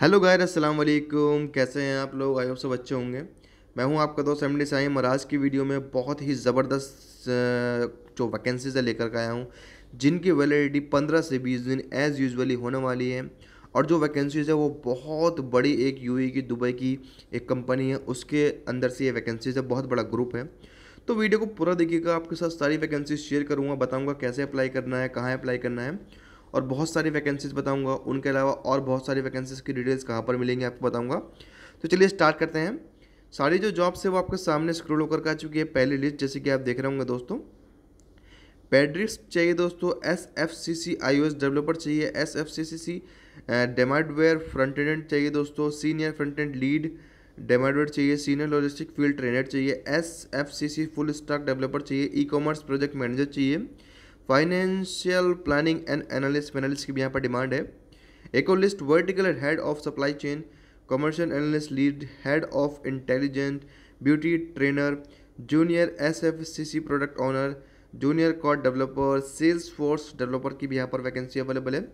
hello गायर अस्सलाम वालेकुम कैसे हैं आप लोग आई होप सब अच्छे होंगे मैं हूं आपका दोस्त एम डी साई महाराज की वीडियो में बहुत ही ज़बरदस्त जो वैकेंसीज है लेकर के आया हूं जिनकी वैलिडिटी पंद्रह से बीस दिन एज़ यूजुअली होने वाली है और जो वैकेंसीज़ है वो बहुत बड़ी एक यू e की दुबई की एक कंपनी है उसके अंदर से ये वैकेंसीज़ है बहुत बड़ा ग्रुप है तो वीडियो को पूरा देखिएगा आपके साथ सारी वैकेंसीज शेयर करूँगा बताऊँगा कैसे अप्लाई करना है कहाँ अप्लाई करना है और बहुत सारी वैकेंसीज बताऊंगा उनके अलावा और बहुत सारी वैकेंसीज की डिटेल्स कहाँ पर मिलेंगे आपको बताऊंगा तो चलिए स्टार्ट करते हैं सारी जो जॉब्स है वो आपके सामने स्क्रोल होकर आ चुकी है पहली लिस्ट जैसे कि आप देख रहे होंगे दोस्तों पेड्रिक्स चाहिए दोस्तों S F C C I O S developer चाहिए S F C C C Demandware frontend चाहिए दोस्तों सीनियर फ्रंटेंड लीड डेमाडवेयर चाहिए सीनियर लॉजिस्टिक फील्ड ट्रेनर चाहिए S F C C full stack developer चाहिए ई कॉमर्स प्रोजेक्ट मैनेजर चाहिए financial planning and analyst analyst की भी यहाँ पर डिमांड है एकोलिस्ट vertical head of supply chain commercial analyst lead head of intelligent beauty trainer junior S F C C product owner junior code developer Salesforce developer की भी यहाँ पर वैकेंसी अवेलेबल है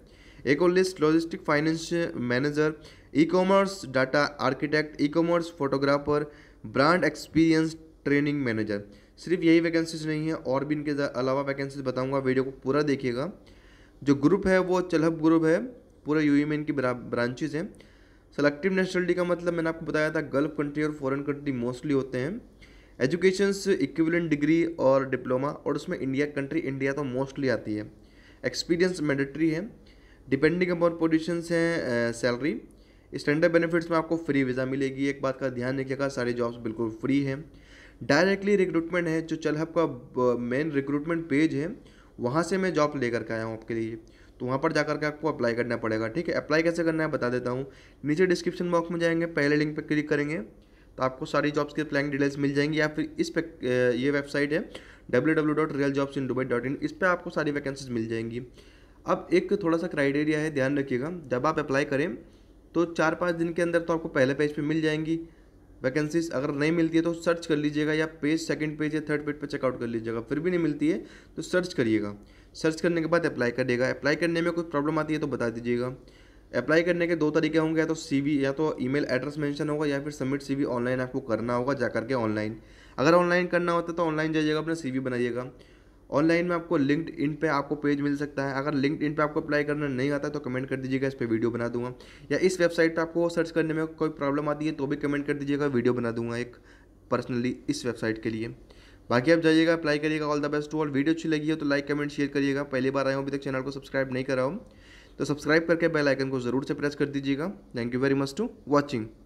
एकोलिस्ट logistic finance manager E commerce data architect E commerce photographer brand experience training manager सिर्फ यही vacancies नहीं है और भी इनके अलावा वैकेंसीज बताऊँगा वीडियो को पूरा देखिएगा जो ग्रुप है वो चलहब ग्रुप है पूरे यू e में इनकी ब्रांचेज हैं सेलेक्टिव नेशनलिटी का मतलब मैंने आपको बताया था गल्फ कंट्री और फॉरन कंट्री मोस्टली होते हैं एजुकेशन इक्विवेलेंट डिग्री और डिप्लोमा और उसमें इंडिया कंट्री इंडिया तो मोस्टली आती है एक्सपीरियंस मैंडेटरी है डिपेंडिंग अपॉन पोजिशन है सैलरी स्टैंडर्ड बेनिफिट्स में आपको फ्री वीज़ा मिलेगी एक बात का ध्यान रखिएगा सारी जॉब्स बिल्कुल फ्री हैं डायरेक्टली रिक्रूटमेंट है जो चल का मेन रिक्रूटमेंट पेज है वहाँ से मैं जॉब लेकर के आया हूँ आपके लिए तो वहाँ पर जाकर के आपको अप्लाई करना पड़ेगा ठीक है अप्लाई कैसे करना है बता देता हूँ नीचे डिस्क्रिप्शन बॉक्स में जाएंगे पहले लिंक पर क्लिक करेंगे तो आपको सारी जॉब्स की प्लानिंग डिटेल्स मिल जाएंगी या फिर इस पे ये वेबसाइट है W W dot real jobs in Dubai dot in इस पर आपको सारी वैकेंसीज मिल जाएंगी अब एक थोड़ा सा क्राइटेरिया है ध्यान रखिएगा जब आप अप्लाई करें तो चार पाँच दिन के अंदर तो आपको पहले पेज पर मिल जाएंगी वैकेंसीज अगर नहीं मिलती है तो सर्च कर लीजिएगा या पेज सेकंड पेज या थर्ड पेज पर चेकआउट कर लीजिएगा फिर भी नहीं मिलती है तो सर्च करिएगा सर्च करने के बाद अप्लाई करिएगा अप्लाई करने में कोई प्रॉब्लम आती है तो बता दीजिएगा अप्लाई करने के दो तरीके होंगे या तो सी या तो ई एड्रेस मैंशन होगा या फिर सबमिट सी ऑनलाइन आपको करना होगा जा करके ऑनलाइन अगर ऑनलाइन करना होता तो ऑनलाइन जाइएगा अपना सी बनाइएगा ऑनलाइन में आपको लिंक्ड इन पर आपको पेज मिल सकता है अगर लिंक्ड इन पर आपको अप्लाई करना नहीं आता तो कमेंट कर दीजिएगा इस पर वीडियो बना दूंगा या इस वेबसाइट पर आपको सर्च करने में कोई प्रॉब्लम आती है तो भी कमेंट कर दीजिएगा वीडियो बना दूंगा एक पर्सनली इस वेबसाइट के लिए बाकी आप जाइएगा अप्लाई करिएगा all the best to all video अच्छी लगी हो तो लाइक कमेंट शेयर करिएगा पहली बार आए हो अभी तक चैनल को सब्सक्राइब नहीं करा हो तो सब्सक्राइब करके बेल आइकन को जरूर से प्रेस कर दीजिएगा thank you very much to watching